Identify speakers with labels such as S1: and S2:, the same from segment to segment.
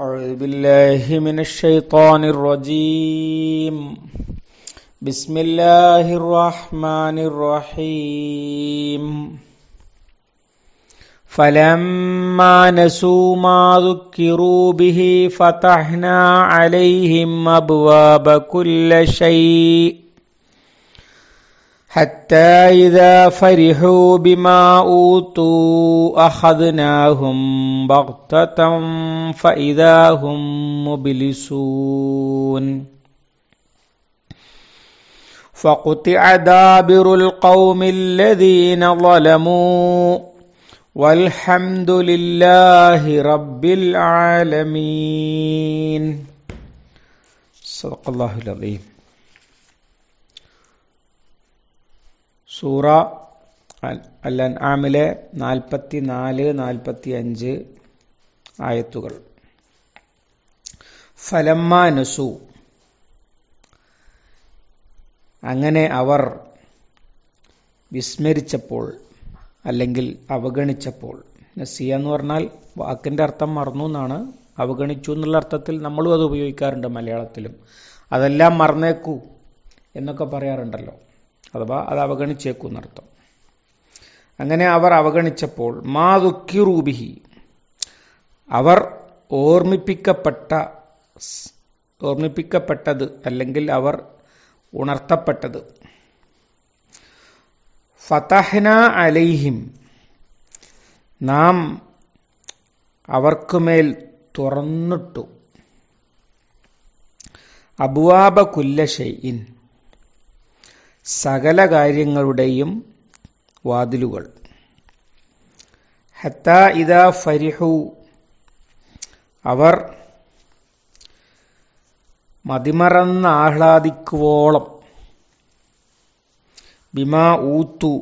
S1: أعوذ بالله من الشيطان الرجيم بسم الله الرحمن الرحيم فلما نسوا ما ذكروا به فتحنا عليهم أبواب كل شيء حتى إذا فرحوا بما أوتوا أخذناهم بغتة فإذا هم مبلسون فقطع دابر القوم الذين ظلموا والحمد لله رب العالمين صدق الله العظيم സൂറ അൽ അൻആമിലെ നാൽപ്പത്തി നാല് നാൽപ്പത്തി അഞ്ച് ആയത്തുകൾ ഫലമ്മ നസു അങ്ങനെ അവർ വിസ്മരിച്ചപ്പോൾ അല്ലെങ്കിൽ അവഗണിച്ചപ്പോൾ നസിയ എന്ന് പറഞ്ഞാൽ വാക്കിൻ്റെ അർത്ഥം മറന്നു എന്നാണ് അവഗണിച്ചു എന്നുള്ള അർത്ഥത്തിൽ നമ്മളും അത് ഉപയോഗിക്കാറുണ്ട് മലയാളത്തിലും അതെല്ലാം മറന്നേക്കൂ എന്നൊക്കെ പറയാറുണ്ടല്ലോ അഥവാ അത് അവഗണിച്ചേക്കും എന്നർത്ഥം അങ്ങനെ അവർ അവഗണിച്ചപ്പോൾ മാ ദുഃഖിറൂബിഹി അവർ ഓർമ്മിപ്പിക്കപ്പെട്ട ഓർമ്മിപ്പിക്കപ്പെട്ടത് അല്ലെങ്കിൽ അവർ ഉണർത്തപ്പെട്ടത് ഫതഹന അലൈഹിം നാം അവർക്കുമേൽ തുറന്നിട്ടു അബുവാബ കുല്ല സകല കാര്യങ്ങളുടെയും വാതിലുകൾ ഹത്ത ഇത ഫരിഹു അവർ മതിമറന്ന് ആഹ്ലാദിക്കുവോളം ബിമാ ഊത്തു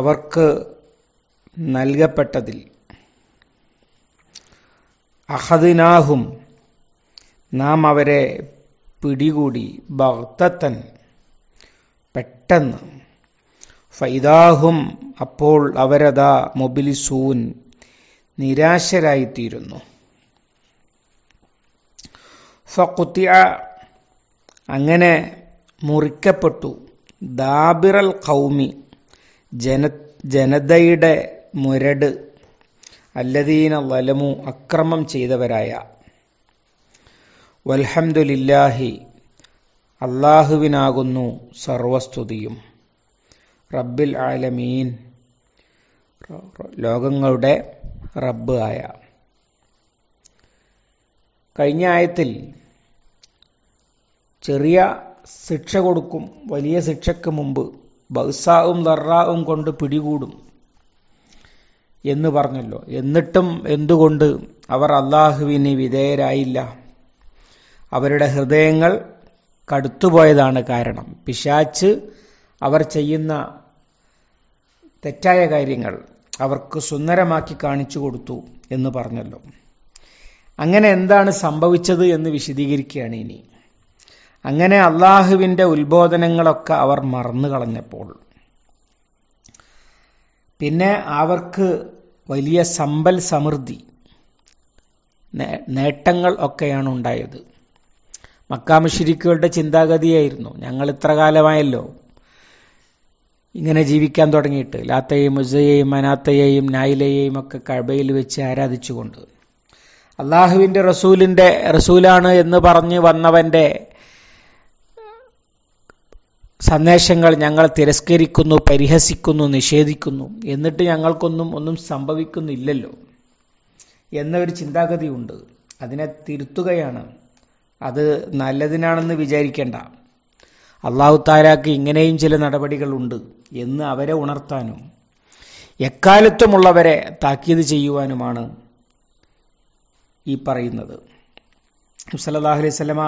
S1: അവർക്ക് നൽകപ്പെട്ടതിൽ അഹദിനാഹും നാം അവരെ പിടികൂടി ഭക്തത്തൻ പെട്ടെന്ന് ഫൈദാഹും അപ്പോൾ അവരതാ മൊബിലിസൂൻ നിരാശരായിത്തീരുന്നു ഫക്കുത്തിയ അങ്ങനെ മുറിക്കപ്പെട്ടു ദാബിറൽ കൗമി ജന ജനതയുടെ മുരട് അല്ലദീന വലമു അക്രമം ചെയ്തവരായ വൽഹംദുലില്ലാഹി അള്ളാഹുവിനാകുന്നു സർവസ്തുതിയും റബ്ബിൽ ആലമീൻ ലോകങ്ങളുടെ റബ്ബ് ആയ കഴിഞ്ഞ ആയത്തിൽ ചെറിയ ശിക്ഷ കൊടുക്കും വലിയ ശിക്ഷയ്ക്ക് മുമ്പ് ബൗസാവും ദർറാവും കൊണ്ട് പിടികൂടും എന്ന് പറഞ്ഞല്ലോ എന്നിട്ടും എന്തുകൊണ്ട് അവർ അള്ളാഹുവിന് വിധേയരായില്ല അവരുടെ ഹൃദയങ്ങൾ കടുത്തുപോയതാണ് കാരണം പിശാച്ച് അവർ ചെയ്യുന്ന തെറ്റായ കാര്യങ്ങൾ അവർക്ക് സുന്ദരമാക്കി കാണിച്ചു കൊടുത്തു എന്ന് പറഞ്ഞല്ലോ അങ്ങനെ എന്താണ് സംഭവിച്ചത് എന്ന് വിശദീകരിക്കുകയാണ് ഇനി അങ്ങനെ അള്ളാഹുവിൻ്റെ ഉത്ബോധനങ്ങളൊക്കെ അവർ മറന്നു കളഞ്ഞപ്പോൾ പിന്നെ അവർക്ക് വലിയ സമ്പൽ സമൃദ്ധി നേട്ടങ്ങൾ ഒക്കെയാണ് ഉണ്ടായത് മക്കാമുഷിരിക്കുകളുടെ ചിന്താഗതിയായിരുന്നു ഞങ്ങൾ ഇത്ര കാലമായല്ലോ ഇങ്ങനെ ജീവിക്കാൻ തുടങ്ങിയിട്ട് ലാത്തയെയും ഉസയെയും മനാത്തയെയും നായിലയെയും ഒക്കെ കഴബയിൽ വെച്ച് ആരാധിച്ചുകൊണ്ട് അള്ളാഹുവിൻ്റെ റസൂലിൻ്റെ റസൂലാണ് എന്ന് പറഞ്ഞ് വന്നവൻ്റെ സന്ദേശങ്ങൾ ഞങ്ങൾ തിരസ്കരിക്കുന്നു പരിഹസിക്കുന്നു നിഷേധിക്കുന്നു എന്നിട്ട് ഞങ്ങൾക്കൊന്നും ഒന്നും സംഭവിക്കുന്നില്ലല്ലോ എന്നൊരു ചിന്താഗതിയുണ്ട് അതിനെ തിരുത്തുകയാണ് അത് നല്ലതിനാണെന്ന് വിചാരിക്കേണ്ട അള്ളാഹു താലാക്ക് ഇങ്ങനെയും ചില നടപടികളുണ്ട് എന്ന് അവരെ ഉണർത്താനും എക്കാലത്തുമുള്ളവരെ താക്കീത് ചെയ്യുവാനുമാണ് ഈ പറയുന്നത് സല്ലാഹു അലൈഹി സ്വലമ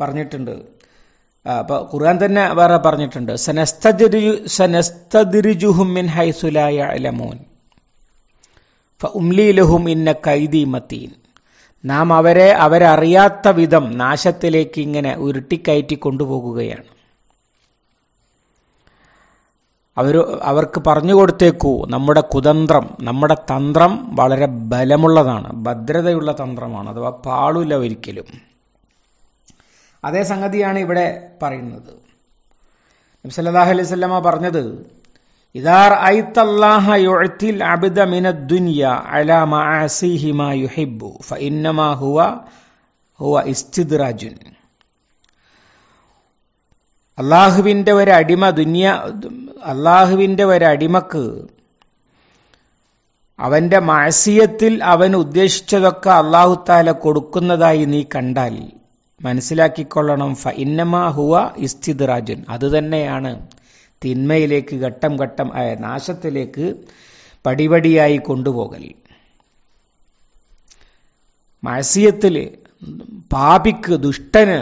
S1: പറഞ്ഞിട്ടുണ്ട് അപ്പോൾ ഖുർആൻ തന്നെ വേറെ പറഞ്ഞിട്ടുണ്ട് സനസ്തദിരിജുഹുമിൻ ഹൈസുലായ അലമോൻ ഉംലി ലഹും ഇന്ന കൈദി മത്തീൻ നാം അവരെ അവരറിയാത്ത വിധം നാശത്തിലേക്ക് ഇങ്ങനെ ഉരുട്ടിക്കയറ്റി കൊണ്ടുപോകുകയാണ് അവർ അവർക്ക് പറഞ്ഞു കൊടുത്തേക്കൂ നമ്മുടെ കുതന്ത്രം നമ്മുടെ തന്ത്രം വളരെ ബലമുള്ളതാണ് ഭദ്രതയുള്ള തന്ത്രമാണ് അഥവാ പാളില്ല ഒരിക്കലും അതേ സംഗതിയാണ് ഇവിടെ പറയുന്നത് നബ്സല്ലാഹു അലൈവല്ല പറഞ്ഞത് അള്ളാഹുവിന്റെ ഐത്തല്ലാഹ യുഅത്തിൽ അബ്ദ മിനദ് ദുനിയ അലാ മാ ഫഇന്നമാ ഹുവ ഹുവ ഒരടിമക്ക് അവന്റെ മാസിയത്തിൽ അവൻ ഉദ്ദേശിച്ചതൊക്കെ അള്ളാഹു താല കൊടുക്കുന്നതായി നീ കണ്ടാൽ മനസ്സിലാക്കിക്കൊള്ളണം ഫ ഇന്നമാ ഹുവ ഇസ്തിദ്റാജുൻ അത് തന്നെയാണ് തിന്മയിലേക്ക് ഘട്ടം ഘട്ടം നാശത്തിലേക്ക് പടിപടിയായി കൊണ്ടുപോകൽ മഴസിയത്തിൽ പാപിക്ക് ദുഷ്ടന്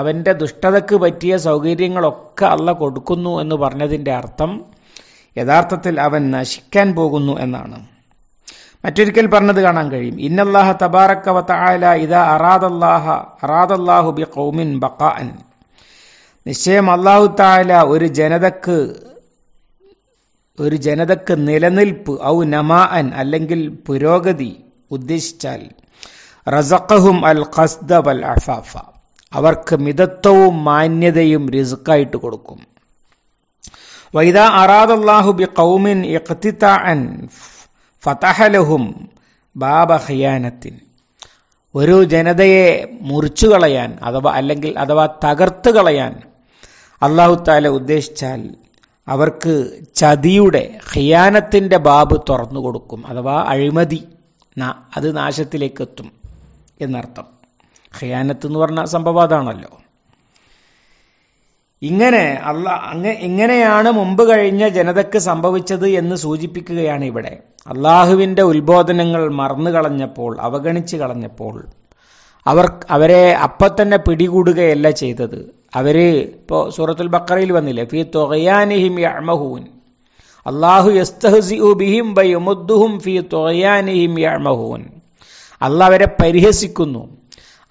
S1: അവൻ്റെ ദുഷ്ടതക്ക് പറ്റിയ സൗകര്യങ്ങളൊക്കെ അല്ല കൊടുക്കുന്നു എന്ന് പറഞ്ഞതിൻ്റെ അർത്ഥം യഥാർത്ഥത്തിൽ അവൻ നശിക്കാൻ പോകുന്നു എന്നാണ് മറ്റൊരിക്കൽ പറഞ്ഞത് കാണാൻ കഴിയും ഇന്നല്ലാഹ തബാറക്കവ തായാല ഇതാ അറാദല്ലാഹ അറാദല്ലാഹു ബി കൗമിൻ ബക്കാൻ നിശ്ചയം അള്ളാഹു താല ഒരു ജനതക്ക് ഒരു ജനതക്ക് നിലനിൽപ്പ് ഔ നമാഅൻ അല്ലെങ്കിൽ പുരോഗതി ഉദ്ദേശിച്ചാൽ റസഖഹും അൽ ഖസ്ദ വൽ അഫാഫ അവർക്ക് മിതത്വവും മാന്യതയും റിസുക്കായിട്ട് കൊടുക്കും വൈദ അറാദല്ലാഹു ബി കൗമിൻ ഫതഹലഹും ബാബ ഖിയാനത്തിൻ ഒരു ജനതയെ മുറിച്ചു കളയാൻ അഥവാ അല്ലെങ്കിൽ അഥവാ തകർത്ത് കളയാൻ അള്ളാഹു താല ഉദ്ദേശിച്ചാൽ അവർക്ക് ചതിയുടെ ഖിയാനത്തിൻ്റെ ബാബ് തുറന്നു കൊടുക്കും അഥവാ അഴിമതി അത് നാശത്തിലേക്ക് എത്തും എന്നർത്ഥം ഖിയാനത്ത് എന്ന് പറഞ്ഞ സംഭവം അതാണല്ലോ ഇങ്ങനെ അള്ള അങ്ങ ഇങ്ങനെയാണ് മുമ്പ് കഴിഞ്ഞ ജനതയ്ക്ക് സംഭവിച്ചത് എന്ന് സൂചിപ്പിക്കുകയാണ് ഇവിടെ അള്ളാഹുവിൻ്റെ ഉത്ബോധനങ്ങൾ മറന്നു കളഞ്ഞപ്പോൾ അവഗണിച്ച് കളഞ്ഞപ്പോൾ അവർ അവരെ അപ്പത്തന്നെ തന്നെ പിടികൂടുകയല്ല ചെയ്തത് അവർ ഇപ്പോൾ സൂറത്തുൽ ബക്കറയിൽ വന്നില്ലേ ഫി തൊഹയാനിഹിം യഅമഹൂൻ അള്ളാഹു യസ്തഹസിഹുബിഹിം ബൈമുദ്ദുഹും ഫി തൊഹയാനിഹിം യമഹൂൻ അള്ളാഹ് അവരെ പരിഹസിക്കുന്നു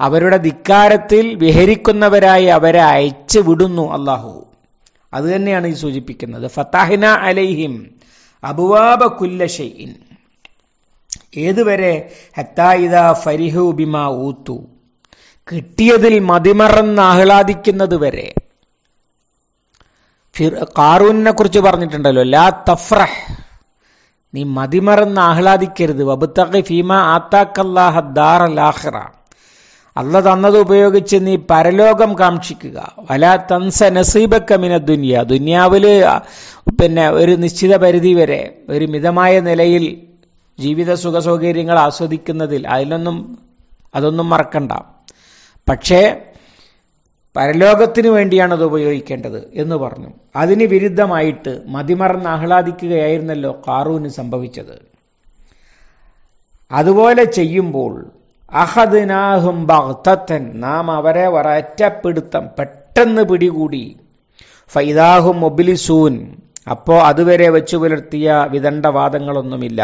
S1: അവരുടെ ധിക്കാരത്തിൽ വിഹരിക്കുന്നവരായി അവരെ അയച്ചു വിടുന്നു അള്ളാഹു അത് തന്നെയാണ് ഈ സൂചിപ്പിക്കുന്നത് ഫത്താഹിന അലൈഹിം അബുവാബ കുല്ല ഷെയ്ൻ ഏതുവരെ ഹത്തായിദ ഫരിഹു ബിമാ ഊത്തു കിട്ടിയതിൽ മതിമറന്ന് ആഹ്ലാദിക്കുന്നത് വരെ കാറൂനെ കുറിച്ച് പറഞ്ഞിട്ടുണ്ടല്ലോ ലാ തഫ്രഹ് നീ മതിമറന്ന് ആഹ്ലാദിക്കരുത് വബുത്തഖി ഫീമ ആഖിറ അല്ല തന്നത് ഉപയോഗിച്ച് നീ പരലോകം കാക്ഷിക്കുക വല തൻസ നസീബക്കമിന ദുനിയ ദുനിയാവിൽ പിന്നെ ഒരു നിശ്ചിത പരിധി വരെ ഒരു മിതമായ നിലയിൽ ജീവിത സുഖസൗകര്യങ്ങൾ ആസ്വദിക്കുന്നതിൽ അതിലൊന്നും അതൊന്നും മറക്കണ്ട പക്ഷേ പരലോകത്തിനു വേണ്ടിയാണ് അത് ഉപയോഗിക്കേണ്ടത് എന്ന് പറഞ്ഞു അതിന് വിരുദ്ധമായിട്ട് മതിമറന്ന് ആഹ്ലാദിക്കുകയായിരുന്നല്ലോ കാറൂന് സംഭവിച്ചത് അതുപോലെ ചെയ്യുമ്പോൾ അഹദിനാഹും ഭക്തത്തൻ നാം അവരെ ഒരറ്റപ്പിടുത്തം പെട്ടെന്ന് പിടികൂടി ഫൈദാഹും മൊബിലിസൂൻ അപ്പോൾ അതുവരെ വെച്ചു പുലർത്തിയ വിദണ്ഡവാദങ്ങളൊന്നുമില്ല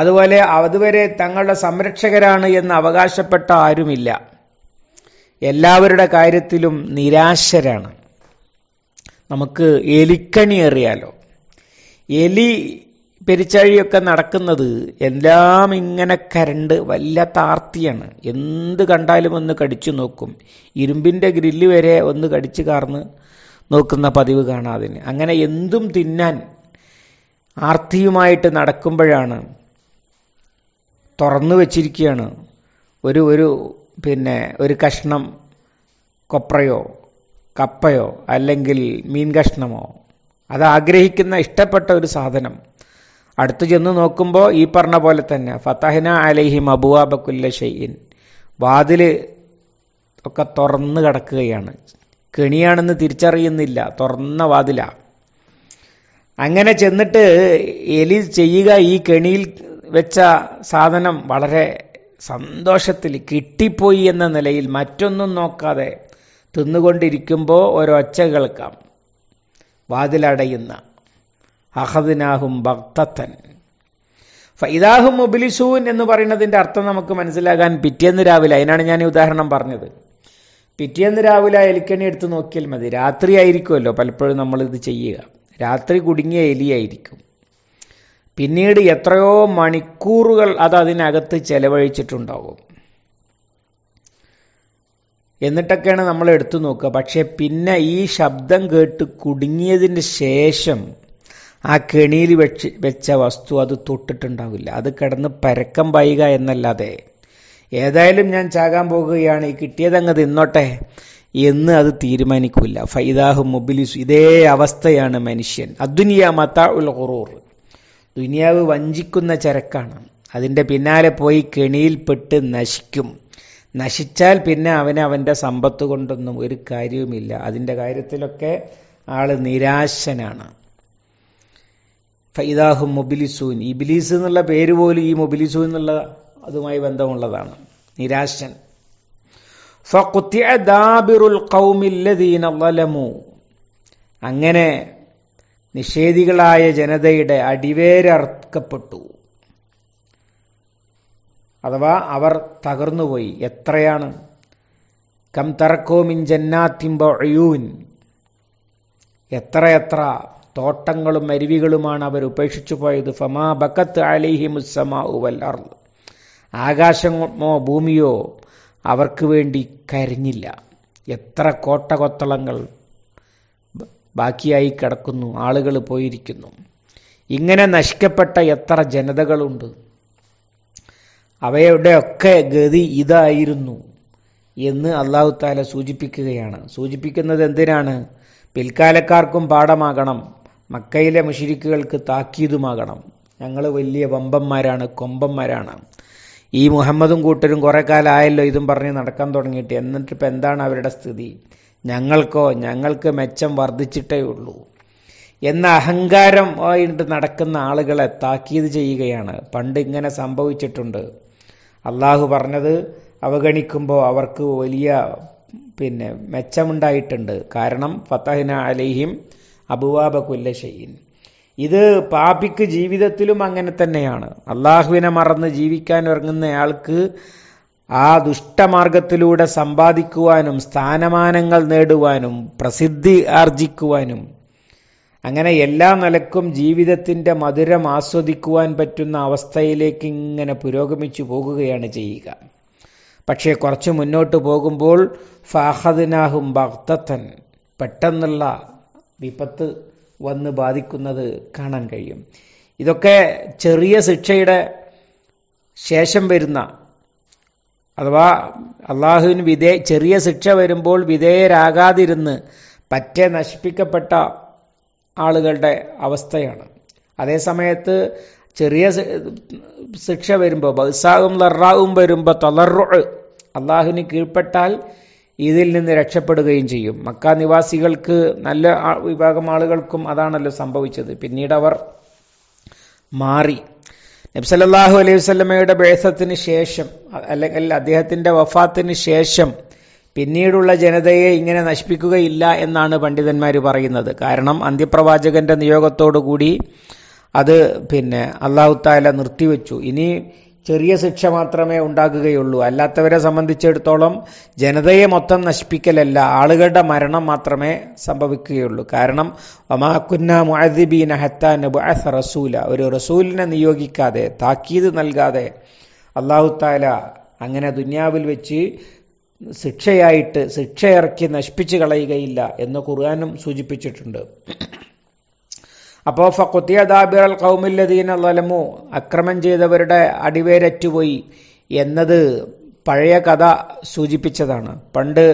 S1: അതുപോലെ അതുവരെ തങ്ങളുടെ സംരക്ഷകരാണ് എന്ന് അവകാശപ്പെട്ട ആരുമില്ല എല്ലാവരുടെ കാര്യത്തിലും നിരാശരാണ് നമുക്ക് എലിക്കണി അറിയാലോ എലി പെരിച്ചഴിയൊക്കെ നടക്കുന്നത് എല്ലാം ഇങ്ങനെ കരണ്ട് വല്ല താർത്തിയാണ് എന്ത് കണ്ടാലും ഒന്ന് കടിച്ചു നോക്കും ഇരുമ്പിൻ്റെ ഗ്രില്ല് വരെ ഒന്ന് കടിച്ചു കാർന്ന് നോക്കുന്ന പതിവ് കാണാതിന് അങ്ങനെ എന്തും തിന്നാൻ ആർത്തിയുമായിട്ട് നടക്കുമ്പോഴാണ് തുറന്നു വച്ചിരിക്കുകയാണ് ഒരു ഒരു പിന്നെ ഒരു കഷ്ണം കൊപ്രയോ കപ്പയോ അല്ലെങ്കിൽ മീൻ കഷ്ണമോ അത് ആഗ്രഹിക്കുന്ന ഇഷ്ടപ്പെട്ട ഒരു സാധനം അടുത്തു ചെന്ന് നോക്കുമ്പോൾ ഈ പറഞ്ഞ പോലെ തന്നെ ഫതഹന അലൈഹി മബുവാബക്കുല്ല ഷെയ്യിൻ വാതിൽ ഒക്കെ തുറന്നു കിടക്കുകയാണ് കെണിയാണെന്ന് തിരിച്ചറിയുന്നില്ല തുറന്ന വാതിലാണ് അങ്ങനെ ചെന്നിട്ട് എലി ചെയ്യുക ഈ കെണിയിൽ വെച്ച സാധനം വളരെ സന്തോഷത്തിൽ കിട്ടിപ്പോയി എന്ന നിലയിൽ മറ്റൊന്നും നോക്കാതെ തിന്നുകൊണ്ടിരിക്കുമ്പോൾ ഒരൊച്ച കേൾക്കാം വാതിലടയുന്ന അഹദിനാഹും ഭക്തത്തൻ ഫൈദാഹും മുബിലിസൂൻ എന്ന് പറയുന്നതിൻ്റെ അർത്ഥം നമുക്ക് മനസ്സിലാകാൻ പിറ്റേന്ന് രാവിലെ അതിനാണ് ഞാൻ ഈ ഉദാഹരണം പറഞ്ഞത് പിറ്റേന്ന് രാവിലെ എലിക്കണി എടുത്ത് നോക്കിയാൽ മതി രാത്രി ആയിരിക്കുമല്ലോ പലപ്പോഴും നമ്മളിത് ചെയ്യുക രാത്രി കുടുങ്ങിയ എലിയായിരിക്കും പിന്നീട് എത്രയോ മണിക്കൂറുകൾ അത് അതിനകത്ത് ചെലവഴിച്ചിട്ടുണ്ടാവും എന്നിട്ടൊക്കെയാണ് നമ്മൾ എടുത്തു നോക്കുക പക്ഷേ പിന്നെ ഈ ശബ്ദം കേട്ട് കുടുങ്ങിയതിന് ശേഷം ആ കെണിയിൽ വെച്ച് വെച്ച വസ്തു അത് തൊട്ടിട്ടുണ്ടാവില്ല അത് കിടന്ന് പരക്കം പായുക എന്നല്ലാതെ ഏതായാലും ഞാൻ ചാകാൻ പോകുകയാണ് ഈ കിട്ടിയതങ്ങ് തിന്നോട്ടെ എന്ന് അത് തീരുമാനിക്കില്ല ഫൈദാഹു മൊബിലിസു ഇതേ അവസ്ഥയാണ് മനുഷ്യൻ അദ്ദുനിയ മത്ത ഉൽ ഹൊറൂർ ദുനിയാവ് വഞ്ചിക്കുന്ന ചരക്കാണ് അതിൻ്റെ പിന്നാലെ പോയി കെണിയിൽപ്പെട്ട് നശിക്കും നശിച്ചാൽ പിന്നെ അവന് അവൻ്റെ സമ്പത്ത് കൊണ്ടൊന്നും ഒരു കാര്യവുമില്ല അതിൻ്റെ കാര്യത്തിലൊക്കെ ആൾ നിരാശനാണ് ഫൈദാഹു മൊബിലിസൂൻ ഇബിലീസ് എന്നുള്ള പേര് പോലും ഈ മൊബിലിസൂൻ എന്നുള്ള അതുമായി ബന്ധമുള്ളതാണ് നിരാശൻ അങ്ങനെ നിഷേധികളായ ജനതയുടെ അടിവേരർക്കപ്പെട്ടു അഥവാ അവർ തകർന്നുപോയി എത്രയാണ് കം തറക്കോമിൻ ജന്നാത്തിമ്പഴയൂൻ എത്രയെത്ര തോട്ടങ്ങളും അരുവികളുമാണ് അവർ ഉപേക്ഷിച്ചു പോയത് ഫമാ ബക്കത്ത് അലിഹി മുസ്സമാ ഉവൽ ആകാശമോ ഭൂമിയോ അവർക്ക് വേണ്ടി കരഞ്ഞില്ല എത്ര കോട്ടകൊത്തളങ്ങൾ ബാക്കിയായി കിടക്കുന്നു ആളുകൾ പോയിരിക്കുന്നു ഇങ്ങനെ നശിക്കപ്പെട്ട എത്ര ജനതകളുണ്ട് അവയുടെയൊക്കെ ഗതി ഇതായിരുന്നു എന്ന് അള്ളാഹു താല സൂചിപ്പിക്കുകയാണ് സൂചിപ്പിക്കുന്നത് എന്തിനാണ് പിൽക്കാലക്കാർക്കും പാഠമാകണം മക്കയിലെ മുഷിരിക്കുകൾക്ക് താക്കീതുമാകണം ഞങ്ങൾ വലിയ വമ്പന്മാരാണ് കൊമ്പന്മാരാണ് ഈ മുഹമ്മദും കൂട്ടരും കുറേ കാലമായല്ലോ ഇതും പറഞ്ഞ് നടക്കാൻ തുടങ്ങിയിട്ട് എന്നിട്ട് ഇപ്പം എന്താണ് അവരുടെ സ്ഥിതി ഞങ്ങൾക്കോ ഞങ്ങൾക്ക് മെച്ചം വർദ്ധിച്ചിട്ടേ ഉള്ളൂ എന്ന അഹങ്കാരം ആയിട്ട് നടക്കുന്ന ആളുകളെ താക്കീത് ചെയ്യുകയാണ് പണ്ട് ഇങ്ങനെ സംഭവിച്ചിട്ടുണ്ട് അള്ളാഹു പറഞ്ഞത് അവഗണിക്കുമ്പോൾ അവർക്ക് വലിയ പിന്നെ മെച്ചമുണ്ടായിട്ടുണ്ട് കാരണം ഫത്തഹിന അലൈഹിം അബുവാബ കുല്ലഷയിൻ ഇത് പാപിക്ക് ജീവിതത്തിലും അങ്ങനെ തന്നെയാണ് അള്ളാഹുവിനെ മറന്ന് ജീവിക്കാൻ ഇറങ്ങുന്നയാൾക്ക് ആൾക്ക് ആ ദുഷ്ടമാർഗത്തിലൂടെ സമ്പാദിക്കുവാനും സ്ഥാനമാനങ്ങൾ നേടുവാനും പ്രസിദ്ധി ആർജിക്കുവാനും അങ്ങനെ എല്ലാ നിലക്കും ജീവിതത്തിൻ്റെ മധുരം ആസ്വദിക്കുവാൻ പറ്റുന്ന അവസ്ഥയിലേക്ക് ഇങ്ങനെ പുരോഗമിച്ചു പോകുകയാണ് ചെയ്യുക പക്ഷേ കുറച്ച് മുന്നോട്ട് പോകുമ്പോൾ ഫാഹദിനാഹും ഭക്തത്തൻ പെട്ടെന്നുള്ള വിപത്ത് വന്ന് ബാധിക്കുന്നത് കാണാൻ കഴിയും ഇതൊക്കെ ചെറിയ ശിക്ഷയുടെ ശേഷം വരുന്ന അഥവാ അള്ളാഹുവിന് വിധേ ചെറിയ ശിക്ഷ വരുമ്പോൾ വിധേയരാകാതിരുന്ന് പറ്റെ നശിപ്പിക്കപ്പെട്ട ആളുകളുടെ അവസ്ഥയാണ് അതേസമയത്ത് ചെറിയ ശിക്ഷ വരുമ്പോൾ ബൽസാവും ലറാവും വരുമ്പോൾ തളറു അള്ളാഹുവിന് കീഴ്പ്പെട്ടാൽ ഇതിൽ നിന്ന് രക്ഷപ്പെടുകയും ചെയ്യും മക്ക നിവാസികൾക്ക് നല്ല വിഭാഗം ആളുകൾക്കും അതാണല്ലോ സംഭവിച്ചത് പിന്നീട് അവർ മാറി നബ്സല്ലാഹു അലൈഹി വസ്ലമയുടെ ബേസത്തിന് ശേഷം അല്ലെങ്കിൽ അദ്ദേഹത്തിൻ്റെ വഫാത്തിന് ശേഷം പിന്നീടുള്ള ജനതയെ ഇങ്ങനെ നശിപ്പിക്കുകയില്ല എന്നാണ് പണ്ഡിതന്മാർ പറയുന്നത് കാരണം അന്ത്യപ്രവാചകന്റെ നിയോഗത്തോടുകൂടി അത് പിന്നെ അള്ളാഹു നിർത്തിവെച്ചു ഇനി ചെറിയ ശിക്ഷ മാത്രമേ ഉണ്ടാകുകയുള്ളൂ അല്ലാത്തവരെ സംബന്ധിച്ചിടത്തോളം ജനതയെ മൊത്തം നശിപ്പിക്കലല്ല ആളുകളുടെ മരണം മാത്രമേ സംഭവിക്കുകയുള്ളൂ കാരണം ഒമാക്കുന്ന മുഅദിബീന ഹത്താ നബുഅസ് റസൂല ഒരു റസൂലിനെ നിയോഗിക്കാതെ താക്കീത് നൽകാതെ താല അങ്ങനെ ദുന്യാവിൽ വെച്ച് ശിക്ഷയായിട്ട് ശിക്ഷയിറക്കി നശിപ്പിച്ചു കളയുകയില്ല എന്ന് ഖുർആാനും സൂചിപ്പിച്ചിട്ടുണ്ട് അപ്പോൾ ഫക്കുത്തിയ അൽ കൗമില്ലദീന ലലമു അക്രമം ചെയ്തവരുടെ അടിവേരറ്റുപോയി എന്നത് പഴയ കഥ സൂചിപ്പിച്ചതാണ് പണ്ട്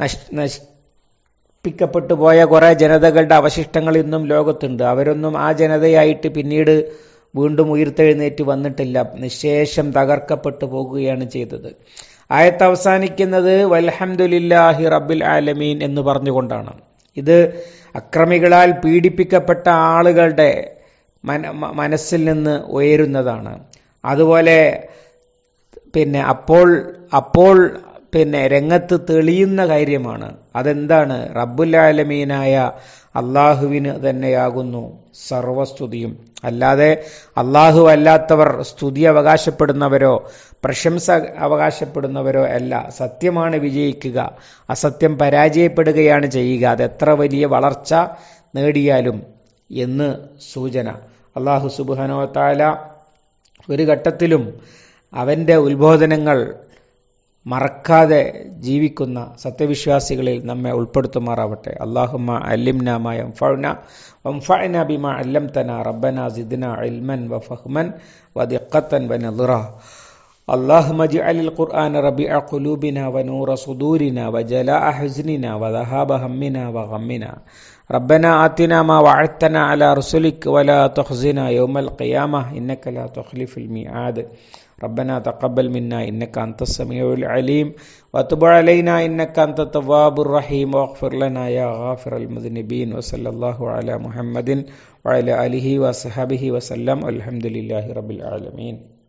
S1: നശ് നശിപ്പിക്കപ്പെട്ടു പോയ കുറേ ജനതകളുടെ അവശിഷ്ടങ്ങൾ ഇന്നും ലോകത്തുണ്ട് അവരൊന്നും ആ ജനതയായിട്ട് പിന്നീട് വീണ്ടും ഉയർത്തെഴുന്നേറ്റ് വന്നിട്ടില്ല നിശേഷം തകർക്കപ്പെട്ടു പോകുകയാണ് ചെയ്തത് ആയത്ത് അവസാനിക്കുന്നത് വൽഹംദുലില്ലാഹി റബ്ബിൽ ആലമീൻ എന്ന് പറഞ്ഞുകൊണ്ടാണ് ഇത് അക്രമികളാൽ പീഡിപ്പിക്കപ്പെട്ട ആളുകളുടെ മനസ്സിൽ നിന്ന് ഉയരുന്നതാണ് അതുപോലെ പിന്നെ അപ്പോൾ അപ്പോൾ പിന്നെ രംഗത്ത് തെളിയുന്ന കാര്യമാണ് അതെന്താണ് റബ്ബുലാലമീനായ അള്ളാഹുവിന് തന്നെയാകുന്നു സർവസ്തുതിയും അല്ലാതെ അള്ളാഹു അല്ലാത്തവർ സ്തുതി അവകാശപ്പെടുന്നവരോ പ്രശംസ അവകാശപ്പെടുന്നവരോ അല്ല സത്യമാണ് വിജയിക്കുക അസത്യം പരാജയപ്പെടുകയാണ് ചെയ്യുക അത് എത്ര വലിയ വളർച്ച നേടിയാലും എന്ന് സൂചന അള്ളാഹു സുബുഹനോത്താല ഒരു ഘട്ടത്തിലും അവൻ്റെ ഉത്ബോധനങ്ങൾ മറക്കാതെ ജീവിക്കുന്ന സത്യവിശ്വാസികളിൽ നമ്മെ ഉൾപ്പെടുത്തുമാറാവട്ടെ അള്ളാഹുമ അലിംനാമ എംഫന വംഫന ബിമ അല്ലം തന റബ്ബന സിദ്ന അൽമൻ വ ഫഹ്മൻ വ ദിഖത്തൻ വ നദിറ اللهم اجعل القرآن ربيع قلوبنا ونور صدورنا وجلاء حزننا وذهاب همنا وغمنا ربنا آتنا ما وعدتنا على رسلك ولا تخزنا يوم القيامة إنك لا تخلف الميعاد ربنا تقبل منا إنك أنت السميع العليم وتب علينا إنك أنت التواب الرحيم واغفر لنا يا غافر المذنبين وصلى الله على محمد وعلى آله وصحبه وسلم الحمد لله رب العالمين